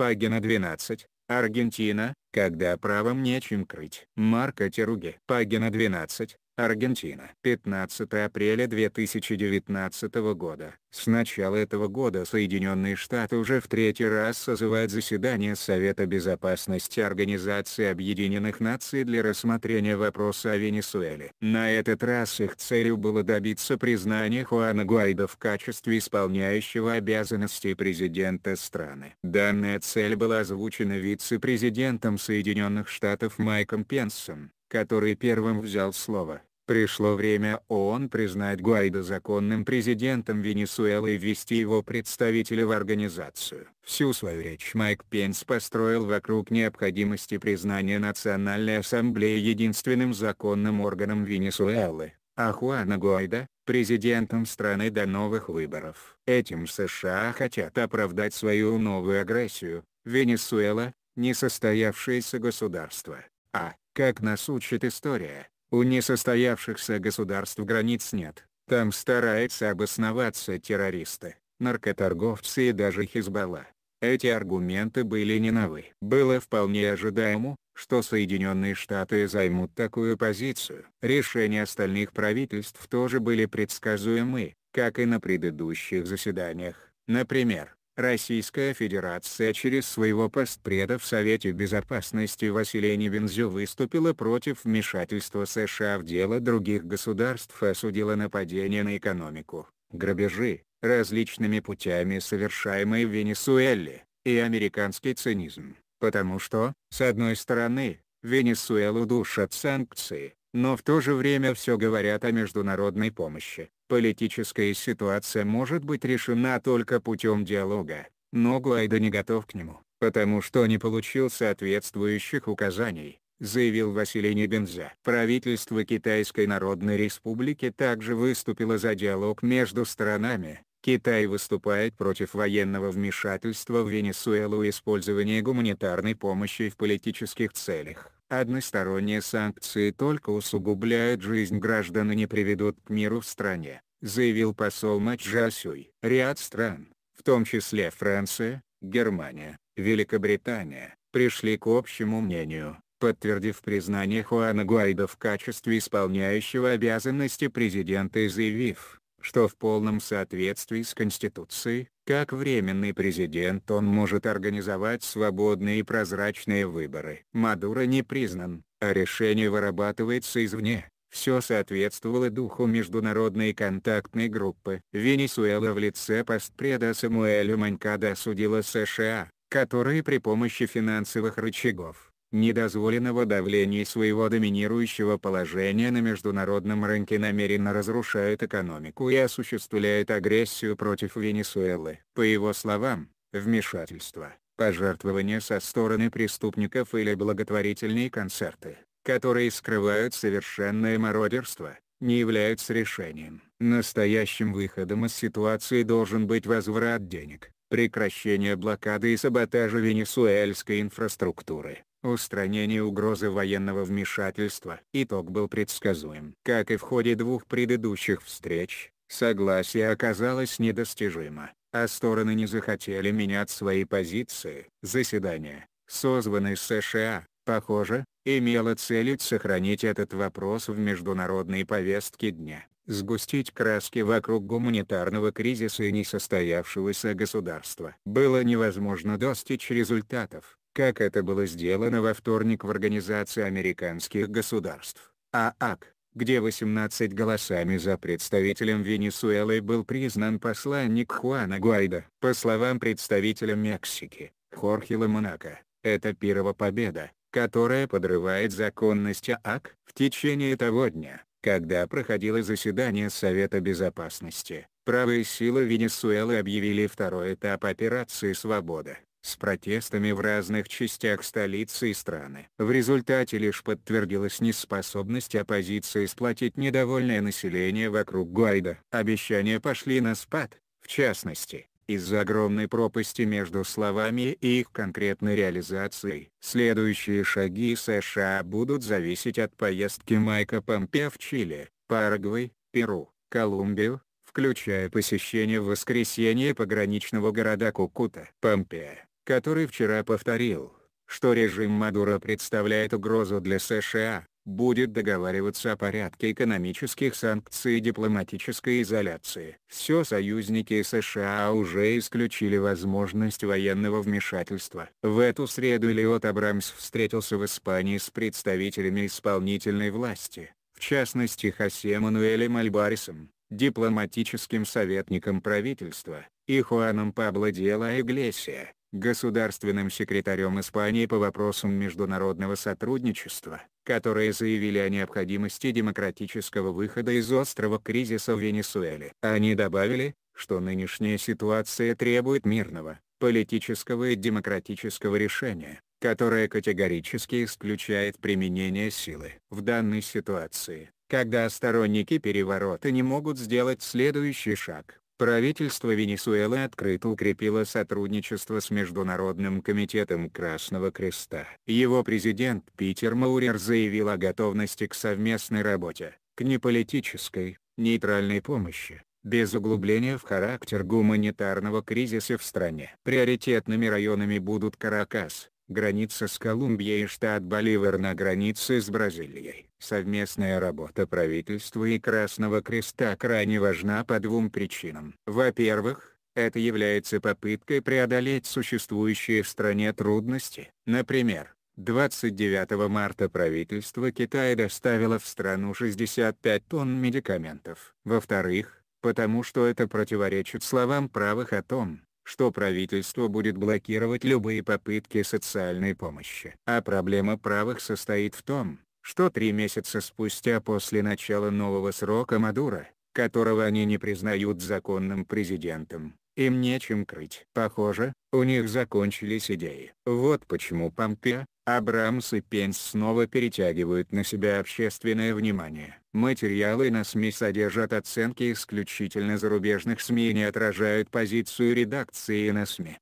Пагина 12, Аргентина, когда правом нечем крыть. Марко Теруги. Пагина 12, Аргентина. 15 апреля 2019 года. С начала этого года Соединенные Штаты уже в третий раз созывают заседание Совета Безопасности Организации Объединенных Наций для рассмотрения вопроса о Венесуэле. На этот раз их целью было добиться признания Хуана Гуайда в качестве исполняющего обязанности президента страны. Данная цель была озвучена вице-президентом Соединенных Штатов Майком Пенсом который первым взял слово. Пришло время ООН признать Гуайда законным президентом Венесуэлы и ввести его представителя в организацию. Всю свою речь Майк Пенс построил вокруг необходимости признания Национальной Ассамблеи единственным законным органом Венесуэлы, а Хуана Гуайдо – президентом страны до новых выборов. Этим США хотят оправдать свою новую агрессию, Венесуэла – несостоявшееся государство, а, как нас учит история, у несостоявшихся государств границ нет. Там стараются обосноваться террористы, наркоторговцы и даже Хизбалла. Эти аргументы были не новы. Было вполне ожидаемо, что Соединенные Штаты займут такую позицию. Решения остальных правительств тоже были предсказуемы, как и на предыдущих заседаниях. Например, Российская Федерация через своего постпреда в Совете Безопасности Василия Невензю выступила против вмешательства США в дело других государств и осудила нападение на экономику, грабежи, различными путями совершаемые в Венесуэле, и американский цинизм, потому что, с одной стороны, Венесуэлу душат санкции, но в то же время все говорят о международной помощи, Политическая ситуация может быть решена только путем диалога, но Гуайда не готов к нему, потому что не получил соответствующих указаний, заявил Василий Небензя. Правительство Китайской Народной Республики также выступило за диалог между сторонами. Китай выступает против военного вмешательства в Венесуэлу и использования гуманитарной помощи в политических целях. Односторонние санкции только усугубляют жизнь граждан и не приведут к миру в стране, заявил посол Маджасюй. Ряд стран, в том числе Франция, Германия, Великобритания, пришли к общему мнению, подтвердив признание Хуана Гуайда в качестве исполняющего обязанности президента и заявив, что в полном соответствии с Конституцией, как временный президент он может организовать свободные и прозрачные выборы. Мадуро не признан, а решение вырабатывается извне. Все соответствовало духу международной контактной группы. Венесуэла в лице постпреда Самуэля Манькада осудила США, которые при помощи финансовых рычагов недозволенного давления своего доминирующего положения на международном рынке намеренно разрушает экономику и осуществляет агрессию против Венесуэлы. По его словам, вмешательство, пожертвования со стороны преступников или благотворительные концерты, которые скрывают совершенное мародерство, не являются решением. Настоящим выходом из ситуации должен быть возврат денег, прекращение блокады и саботажа венесуэльской инфраструктуры. Устранение угрозы военного вмешательства. Итог был предсказуем. Как и в ходе двух предыдущих встреч, согласие оказалось недостижимо, а стороны не захотели менять свои позиции. Заседание, созванное США, похоже, имело целью сохранить этот вопрос в международной повестке дня, сгустить краски вокруг гуманитарного кризиса и несостоявшегося государства. Было невозможно достичь результатов как это было сделано во вторник в Организации Американских Государств, ААК, где 18 голосами за представителем Венесуэлы был признан посланник Хуана Гуайда. По словам представителя Мексики, Хорхе Монако, это первая победа, которая подрывает законность ААК. В течение того дня, когда проходило заседание Совета Безопасности, правые силы Венесуэлы объявили второй этап операции «Свобода», с протестами в разных частях столицы и страны. В результате лишь подтвердилась неспособность оппозиции сплотить недовольное население вокруг Гуайда. Обещания пошли на спад, в частности, из-за огромной пропасти между словами и их конкретной реализацией. Следующие шаги США будут зависеть от поездки Майка Помпео в Чили, Парагвай, Перу, Колумбию, включая посещение в воскресенье пограничного города Кукута. Помпео который вчера повторил, что режим Мадуро представляет угрозу для США, будет договариваться о порядке экономических санкций и дипломатической изоляции. Все союзники США уже исключили возможность военного вмешательства. В эту среду Лиот Абрамс встретился в Испании с представителями исполнительной власти, в частности Хосе Мануэлем Альбарисом, дипломатическим советником правительства, и Хуаном Пабло Дела Иглесия, государственным секретарем Испании по вопросам международного сотрудничества, которые заявили о необходимости демократического выхода из острого кризиса в Венесуэле. Они добавили, что нынешняя ситуация требует мирного, политического и демократического решения, которое категорически исключает применение силы. В данной ситуации, когда сторонники переворота не могут сделать следующий шаг, Правительство Венесуэлы открыто укрепило сотрудничество с Международным комитетом Красного Креста. Его президент Питер Маурер заявил о готовности к совместной работе, к неполитической, нейтральной помощи, без углубления в характер гуманитарного кризиса в стране. Приоритетными районами будут Каракас, граница с Колумбией и штат Боливар на границе с Бразилией. Совместная работа правительства и Красного Креста крайне важна по двум причинам. Во-первых, это является попыткой преодолеть существующие в стране трудности. Например, 29 марта правительство Китая доставило в страну 65 тонн медикаментов. Во-вторых, потому что это противоречит словам правых о том, что правительство будет блокировать любые попытки социальной помощи. А проблема правых состоит в том, что три месяца спустя после начала нового срока Мадура, которого они не признают законным президентом, им нечем крыть. Похоже, у них закончились идеи. Вот почему Помпео, Абрамс и Пенс снова перетягивают на себя общественное внимание. Материалы на СМИ содержат оценки исключительно зарубежных СМИ и не отражают позицию редакции на СМИ.